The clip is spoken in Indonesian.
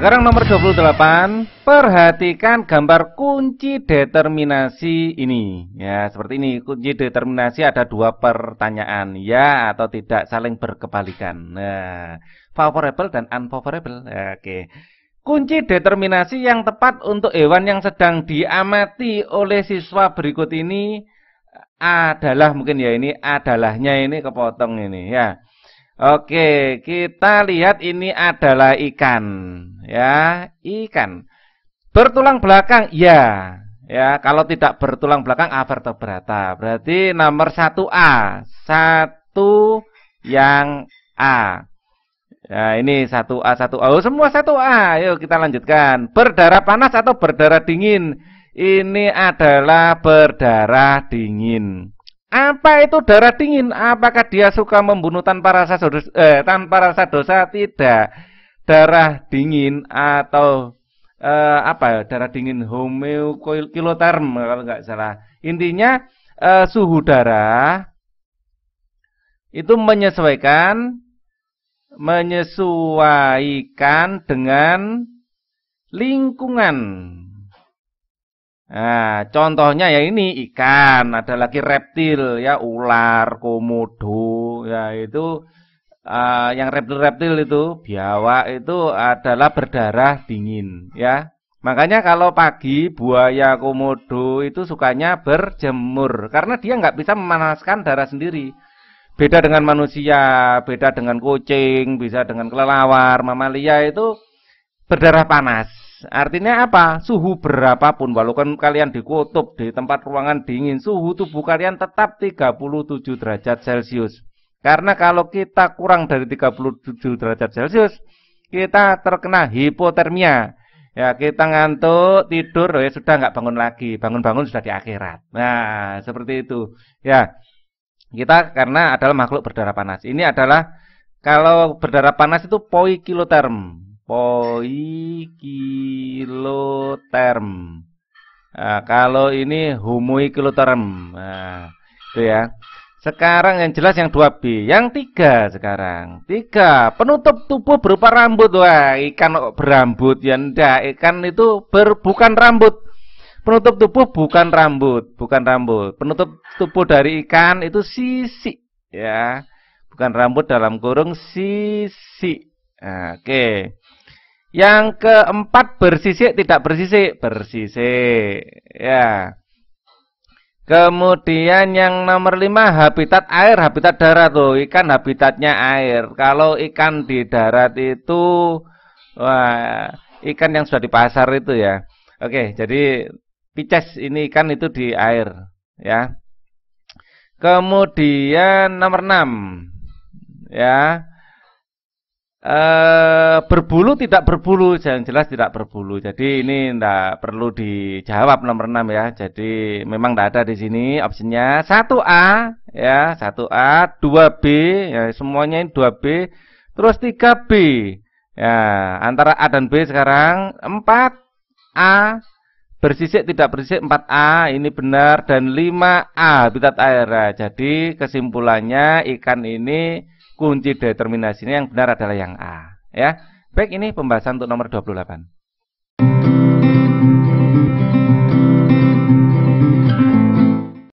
Sekarang nomor 28, perhatikan gambar kunci determinasi ini. Ya, seperti ini. Kunci determinasi ada dua pertanyaan, ya atau tidak saling berkebalikan. Nah, favorable dan unfavorable. Ya, oke. Kunci determinasi yang tepat untuk hewan yang sedang diamati oleh siswa berikut ini adalah mungkin ya ini adalahnya ini kepotong ini ya. Oke, kita lihat ini adalah ikan, ya, ikan. Bertulang belakang, ya, ya. Kalau tidak bertulang belakang avertebrata, berarti nomor 1A, satu yang A. Ya, ini 1A, 1A, oh, semua 1A. Yuk kita lanjutkan. Berdarah panas atau berdarah dingin? Ini adalah berdarah dingin. Apa itu darah dingin? Apakah dia suka membunuh tanpa rasa dosa, eh, tanpa rasa dosa? Tidak. Darah dingin atau eh, apa? Ya? Darah dingin homeokiloterm kalau nggak salah. Intinya eh, suhu darah itu menyesuaikan menyesuaikan dengan lingkungan Nah, contohnya ya ini ikan, ada lagi reptil ya, ular, komodo, ya itu uh, yang reptil-reptil itu, biawak itu adalah berdarah dingin ya. Makanya kalau pagi buaya komodo itu sukanya berjemur karena dia nggak bisa memanaskan darah sendiri. Beda dengan manusia, beda dengan kucing, bisa dengan kelelawar, mamalia itu berdarah panas Artinya apa? Suhu berapapun, walaupun kan kalian di kutub, di tempat ruangan dingin, suhu tubuh kalian tetap 37 derajat Celcius. Karena kalau kita kurang dari 37 derajat Celcius, kita terkena hipotermia. Ya, kita ngantuk, tidur, ya sudah nggak bangun lagi. Bangun-bangun sudah di akhirat. Nah, seperti itu. Ya. Kita karena adalah makhluk berdarah panas. Ini adalah kalau berdarah panas itu poikiloterm poikiloterm. Nah, kalau ini homoikiloterm. Nah, itu ya. Sekarang yang jelas yang 2B, yang tiga sekarang. Tiga. penutup tubuh berupa rambut. Wah, ikan berambut ya ndak? ikan itu ber, bukan rambut. Penutup tubuh bukan rambut, bukan rambut. Penutup tubuh dari ikan itu sisi ya. Bukan rambut dalam kurung sisi. Nah, oke. Okay. Yang keempat bersisik tidak bersisik, bersisik. Ya. Kemudian yang nomor lima habitat air, habitat darat tuh ikan habitatnya air. Kalau ikan di darat itu, wah ikan yang sudah di pasar itu ya. Oke, jadi pices ini ikan itu di air ya. Kemudian nomor enam ya e, berbulu tidak berbulu jangan jelas tidak berbulu jadi ini tidak perlu dijawab nomor 6 ya jadi memang tidak ada di sini opsinya 1A ya 1A 2B ya, semuanya ini 2B terus 3B ya antara A dan B sekarang 4A bersisik tidak bersisik 4A ini benar dan 5A habitat air nah, jadi kesimpulannya ikan ini kunci determinasinya yang benar adalah yang A. Ya. Baik, ini pembahasan untuk nomor 28.